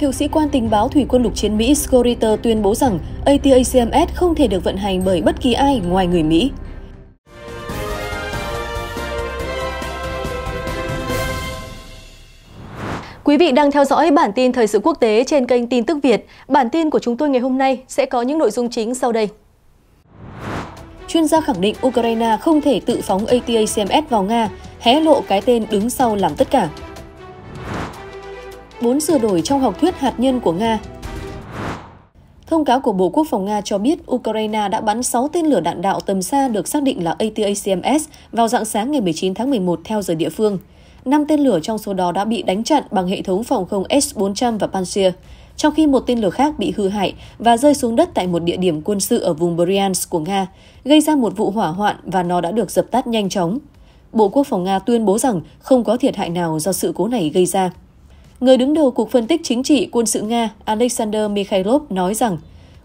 Cựu sĩ quan tình báo thủy quân lục chiến Mỹ Scott Ritter tuyên bố rằng ATACMS không thể được vận hành bởi bất kỳ ai ngoài người Mỹ. Quý vị đang theo dõi bản tin thời sự quốc tế trên kênh Tin tức Việt. Bản tin của chúng tôi ngày hôm nay sẽ có những nội dung chính sau đây. Chuyên gia khẳng định Ukraine không thể tự phóng ATACMS vào Nga, hé lộ cái tên đứng sau làm tất cả bốn sửa đổi trong học thuyết hạt nhân của Nga. Thông cáo của Bộ Quốc phòng Nga cho biết Ukraine đã bắn 6 tên lửa đạn đạo tầm xa được xác định là ATACMS vào dạng sáng ngày 19 tháng 11 theo giờ địa phương. 5 tên lửa trong số đó đã bị đánh chặn bằng hệ thống phòng không S-400 và Pantsir, trong khi một tên lửa khác bị hư hại và rơi xuống đất tại một địa điểm quân sự ở vùng Bryansk của Nga, gây ra một vụ hỏa hoạn và nó đã được dập tắt nhanh chóng. Bộ Quốc phòng Nga tuyên bố rằng không có thiệt hại nào do sự cố này gây ra. Người đứng đầu cuộc Phân tích Chính trị Quân sự Nga Alexander Mikhailov nói rằng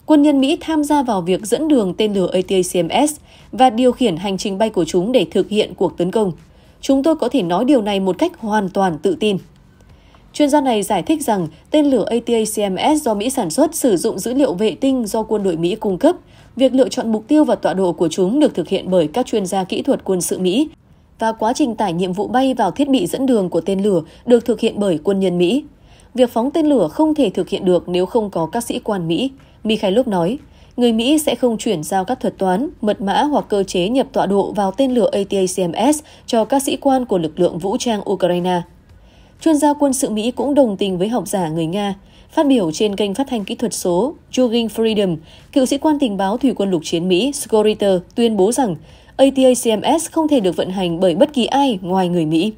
quân nhân Mỹ tham gia vào việc dẫn đường tên lửa ATACMS và điều khiển hành trình bay của chúng để thực hiện cuộc tấn công. Chúng tôi có thể nói điều này một cách hoàn toàn tự tin. Chuyên gia này giải thích rằng tên lửa ATACMS do Mỹ sản xuất sử dụng dữ liệu vệ tinh do quân đội Mỹ cung cấp. Việc lựa chọn mục tiêu và tọa độ của chúng được thực hiện bởi các chuyên gia kỹ thuật quân sự Mỹ và quá trình tải nhiệm vụ bay vào thiết bị dẫn đường của tên lửa được thực hiện bởi quân nhân Mỹ. Việc phóng tên lửa không thể thực hiện được nếu không có các sĩ quan Mỹ, Mikhailov nói. Người Mỹ sẽ không chuyển giao các thuật toán, mật mã hoặc cơ chế nhập tọa độ vào tên lửa ATACMS cho các sĩ quan của lực lượng vũ trang Ukraine. Chuyên gia quân sự Mỹ cũng đồng tình với học giả người Nga. Phát biểu trên kênh phát thanh kỹ thuật số Jurgen Freedom, cựu sĩ quan tình báo thủy quân lục chiến Mỹ Scott tuyên bố rằng ATACMS không thể được vận hành bởi bất kỳ ai ngoài người Mỹ.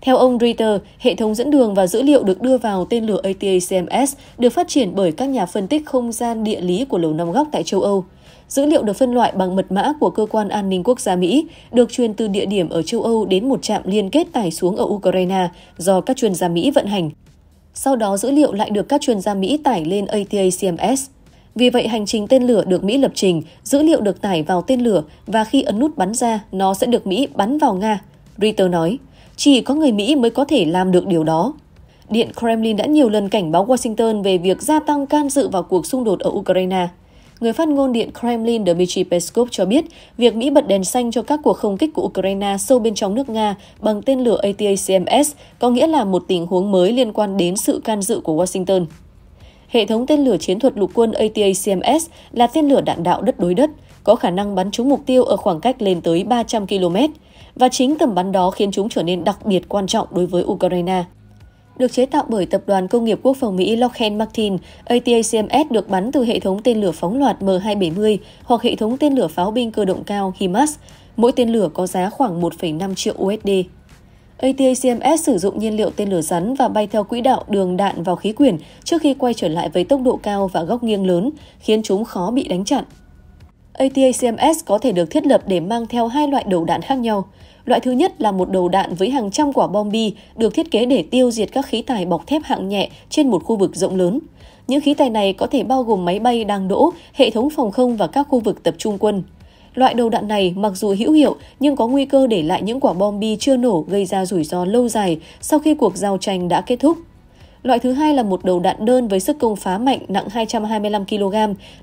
Theo ông Ritter, hệ thống dẫn đường và dữ liệu được đưa vào tên lửa ATACMS được phát triển bởi các nhà phân tích không gian địa lý của Lầu Năm Góc tại châu Âu. Dữ liệu được phân loại bằng mật mã của Cơ quan An ninh Quốc gia Mỹ, được truyền từ địa điểm ở châu Âu đến một trạm liên kết tải xuống ở Ukraine do các chuyên gia Mỹ vận hành. Sau đó dữ liệu lại được các chuyên gia Mỹ tải lên ATACMS. Vì vậy, hành trình tên lửa được Mỹ lập trình, dữ liệu được tải vào tên lửa và khi ấn nút bắn ra, nó sẽ được Mỹ bắn vào Nga. Reuters nói, chỉ có người Mỹ mới có thể làm được điều đó. Điện Kremlin đã nhiều lần cảnh báo Washington về việc gia tăng can dự vào cuộc xung đột ở Ukraine. Người phát ngôn Điện Kremlin Dmitry Peskov cho biết việc Mỹ bật đèn xanh cho các cuộc không kích của Ukraine sâu bên trong nước Nga bằng tên lửa ATACMS có nghĩa là một tình huống mới liên quan đến sự can dự của Washington hệ thống tên lửa chiến thuật lục quân ATACMS là tên lửa đạn đạo đất đối đất, có khả năng bắn trúng mục tiêu ở khoảng cách lên tới 300 km, và chính tầm bắn đó khiến chúng trở nên đặc biệt quan trọng đối với Ukraine. Được chế tạo bởi Tập đoàn Công nghiệp Quốc phòng Mỹ Lockheed Martin, ATACMS được bắn từ hệ thống tên lửa phóng loạt M270 hoặc hệ thống tên lửa pháo binh cơ động cao HIMARS. Mỗi tên lửa có giá khoảng 1,5 triệu USD. ATACMS sử dụng nhiên liệu tên lửa rắn và bay theo quỹ đạo đường đạn vào khí quyển trước khi quay trở lại với tốc độ cao và góc nghiêng lớn, khiến chúng khó bị đánh chặn. ATACMS có thể được thiết lập để mang theo hai loại đầu đạn khác nhau. Loại thứ nhất là một đầu đạn với hàng trăm quả bom bi được thiết kế để tiêu diệt các khí tài bọc thép hạng nhẹ trên một khu vực rộng lớn. Những khí tài này có thể bao gồm máy bay đang đỗ, hệ thống phòng không và các khu vực tập trung quân. Loại đầu đạn này mặc dù hữu hiệu nhưng có nguy cơ để lại những quả bom bi chưa nổ gây ra rủi ro lâu dài sau khi cuộc giao tranh đã kết thúc. Loại thứ hai là một đầu đạn đơn với sức công phá mạnh nặng 225 kg,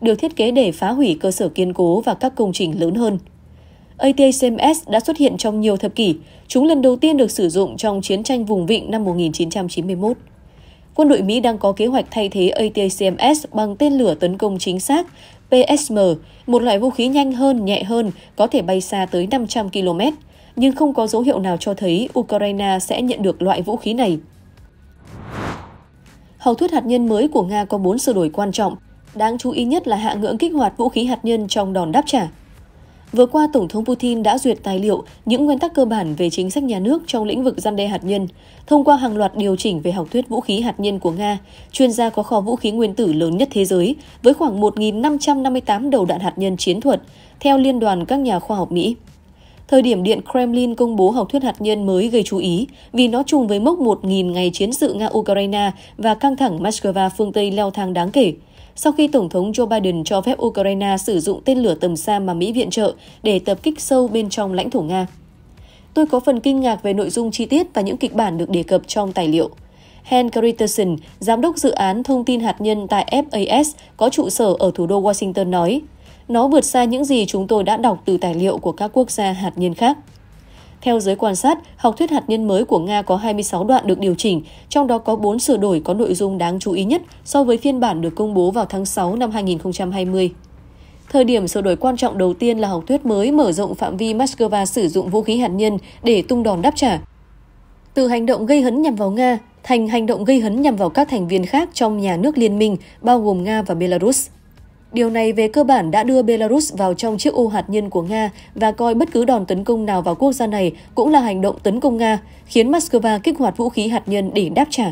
được thiết kế để phá hủy cơ sở kiên cố và các công trình lớn hơn. ATACMS đã xuất hiện trong nhiều thập kỷ. Chúng lần đầu tiên được sử dụng trong chiến tranh vùng vịnh năm 1991. Quân đội Mỹ đang có kế hoạch thay thế ATACMS bằng tên lửa tấn công chính xác PSM, một loại vũ khí nhanh hơn, nhẹ hơn, có thể bay xa tới 500 km, nhưng không có dấu hiệu nào cho thấy Ukraine sẽ nhận được loại vũ khí này. Hậu thuyết hạt nhân mới của Nga có 4 sửa đổi quan trọng, đáng chú ý nhất là hạ ngưỡng kích hoạt vũ khí hạt nhân trong đòn đáp trả. Vừa qua, Tổng thống Putin đã duyệt tài liệu những nguyên tắc cơ bản về chính sách nhà nước trong lĩnh vực gian đe hạt nhân, thông qua hàng loạt điều chỉnh về học thuyết vũ khí hạt nhân của Nga, chuyên gia có kho vũ khí nguyên tử lớn nhất thế giới với khoảng 1.558 đầu đạn hạt nhân chiến thuật, theo Liên đoàn các nhà khoa học Mỹ. Thời điểm Điện Kremlin công bố học thuyết hạt nhân mới gây chú ý vì nó trùng với mốc 1.000 ngày chiến sự Nga-Ukraine và căng thẳng Moscow phương Tây leo thang đáng kể – sau khi Tổng thống Joe Biden cho phép Ukraine sử dụng tên lửa tầm xa mà Mỹ viện trợ để tập kích sâu bên trong lãnh thổ Nga. Tôi có phần kinh ngạc về nội dung chi tiết và những kịch bản được đề cập trong tài liệu. Hen Peterson, giám đốc dự án thông tin hạt nhân tại FAS có trụ sở ở thủ đô Washington nói, nó vượt xa những gì chúng tôi đã đọc từ tài liệu của các quốc gia hạt nhân khác. Theo giới quan sát, học thuyết hạt nhân mới của Nga có 26 đoạn được điều chỉnh, trong đó có 4 sửa đổi có nội dung đáng chú ý nhất so với phiên bản được công bố vào tháng 6 năm 2020. Thời điểm sửa đổi quan trọng đầu tiên là học thuyết mới mở rộng phạm vi Moscow sử dụng vũ khí hạt nhân để tung đòn đáp trả. Từ hành động gây hấn nhằm vào Nga thành hành động gây hấn nhằm vào các thành viên khác trong nhà nước liên minh, bao gồm Nga và Belarus. Điều này về cơ bản đã đưa Belarus vào trong chiếc ô hạt nhân của Nga và coi bất cứ đòn tấn công nào vào quốc gia này cũng là hành động tấn công Nga, khiến Moscow kích hoạt vũ khí hạt nhân để đáp trả.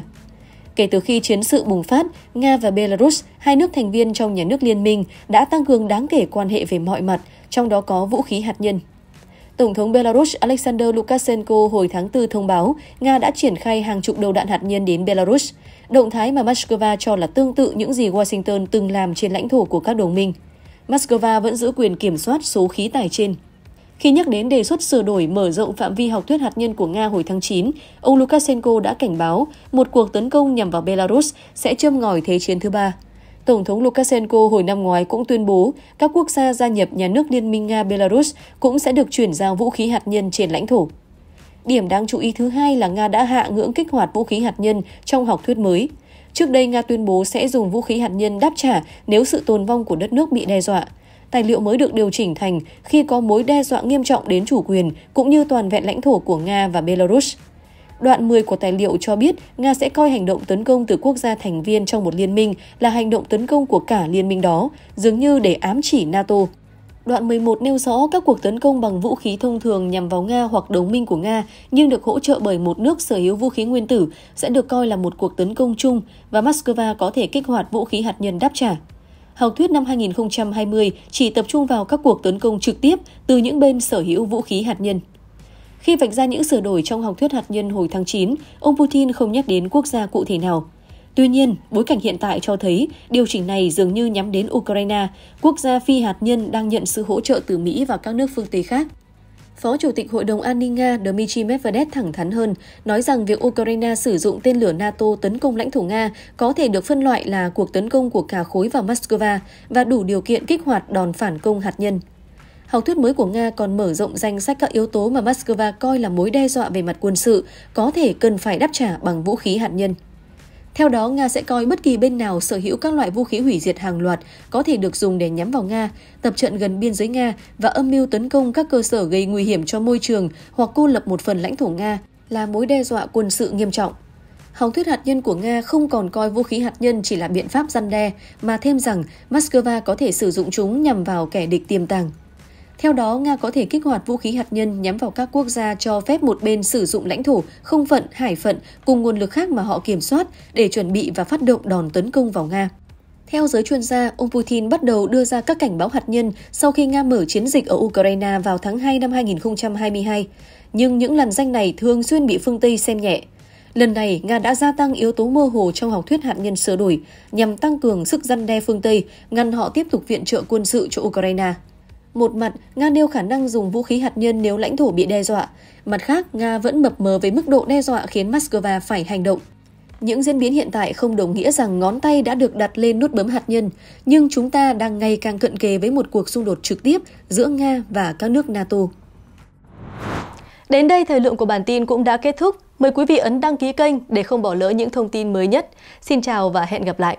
Kể từ khi chiến sự bùng phát, Nga và Belarus, hai nước thành viên trong nhà nước liên minh, đã tăng cường đáng kể quan hệ về mọi mặt, trong đó có vũ khí hạt nhân. Tổng thống Belarus Alexander Lukashenko hồi tháng 4 thông báo Nga đã triển khai hàng chục đầu đạn hạt nhân đến Belarus, động thái mà Moscow cho là tương tự những gì Washington từng làm trên lãnh thổ của các đồng minh. Moscow vẫn giữ quyền kiểm soát số khí tài trên. Khi nhắc đến đề xuất sửa đổi mở rộng phạm vi học thuyết hạt nhân của Nga hồi tháng 9, ông Lukashenko đã cảnh báo một cuộc tấn công nhằm vào Belarus sẽ châm ngòi Thế chiến thứ ba. Tổng thống Lukashenko hồi năm ngoái cũng tuyên bố các quốc gia gia nhập nhà nước Liên minh Nga-Belarus cũng sẽ được chuyển giao vũ khí hạt nhân trên lãnh thổ. Điểm đáng chú ý thứ hai là Nga đã hạ ngưỡng kích hoạt vũ khí hạt nhân trong học thuyết mới. Trước đây, Nga tuyên bố sẽ dùng vũ khí hạt nhân đáp trả nếu sự tồn vong của đất nước bị đe dọa. Tài liệu mới được điều chỉnh thành khi có mối đe dọa nghiêm trọng đến chủ quyền cũng như toàn vẹn lãnh thổ của Nga và Belarus. Đoạn 10 của tài liệu cho biết Nga sẽ coi hành động tấn công từ quốc gia thành viên trong một liên minh là hành động tấn công của cả liên minh đó, dường như để ám chỉ NATO. Đoạn 11 nêu rõ các cuộc tấn công bằng vũ khí thông thường nhằm vào Nga hoặc đồng minh của Nga nhưng được hỗ trợ bởi một nước sở hữu vũ khí nguyên tử sẽ được coi là một cuộc tấn công chung và Moscow có thể kích hoạt vũ khí hạt nhân đáp trả. Học thuyết năm 2020 chỉ tập trung vào các cuộc tấn công trực tiếp từ những bên sở hữu vũ khí hạt nhân. Khi vạch ra những sửa đổi trong học thuyết hạt nhân hồi tháng 9, ông Putin không nhắc đến quốc gia cụ thể nào. Tuy nhiên, bối cảnh hiện tại cho thấy điều chỉnh này dường như nhắm đến Ukraine, quốc gia phi hạt nhân đang nhận sự hỗ trợ từ Mỹ và các nước phương Tây khác. Phó Chủ tịch Hội đồng An ninh Nga Dmitry Medvedev thẳng thắn hơn, nói rằng việc Ukraine sử dụng tên lửa NATO tấn công lãnh thổ Nga có thể được phân loại là cuộc tấn công của cả khối vào Moscow và đủ điều kiện kích hoạt đòn phản công hạt nhân. Học thuyết mới của Nga còn mở rộng danh sách các yếu tố mà Moscow coi là mối đe dọa về mặt quân sự, có thể cần phải đáp trả bằng vũ khí hạt nhân. Theo đó, Nga sẽ coi bất kỳ bên nào sở hữu các loại vũ khí hủy diệt hàng loạt có thể được dùng để nhắm vào Nga, tập trận gần biên giới Nga và âm mưu tấn công các cơ sở gây nguy hiểm cho môi trường hoặc cô lập một phần lãnh thổ Nga là mối đe dọa quân sự nghiêm trọng. Học thuyết hạt nhân của Nga không còn coi vũ khí hạt nhân chỉ là biện pháp răn đe, mà thêm rằng Moscow có thể sử dụng chúng nhằm vào kẻ địch tiềm tàng. Theo đó, Nga có thể kích hoạt vũ khí hạt nhân nhắm vào các quốc gia cho phép một bên sử dụng lãnh thổ, không phận, hải phận cùng nguồn lực khác mà họ kiểm soát để chuẩn bị và phát động đòn tấn công vào Nga. Theo giới chuyên gia, ông Putin bắt đầu đưa ra các cảnh báo hạt nhân sau khi Nga mở chiến dịch ở Ukraine vào tháng 2 năm 2022. Nhưng những lần danh này thường xuyên bị phương Tây xem nhẹ. Lần này, Nga đã gia tăng yếu tố mơ hồ trong học thuyết hạt nhân sửa đổi nhằm tăng cường sức răn đe phương Tây, ngăn họ tiếp tục viện trợ quân sự cho Ukraine. Một mặt, Nga nêu khả năng dùng vũ khí hạt nhân nếu lãnh thổ bị đe dọa. Mặt khác, Nga vẫn mập mờ với mức độ đe dọa khiến Moscow phải hành động. Những diễn biến hiện tại không đồng nghĩa rằng ngón tay đã được đặt lên nút bấm hạt nhân, nhưng chúng ta đang ngày càng cận kề với một cuộc xung đột trực tiếp giữa Nga và các nước NATO. Đến đây thời lượng của bản tin cũng đã kết thúc. Mời quý vị ấn đăng ký kênh để không bỏ lỡ những thông tin mới nhất. Xin chào và hẹn gặp lại!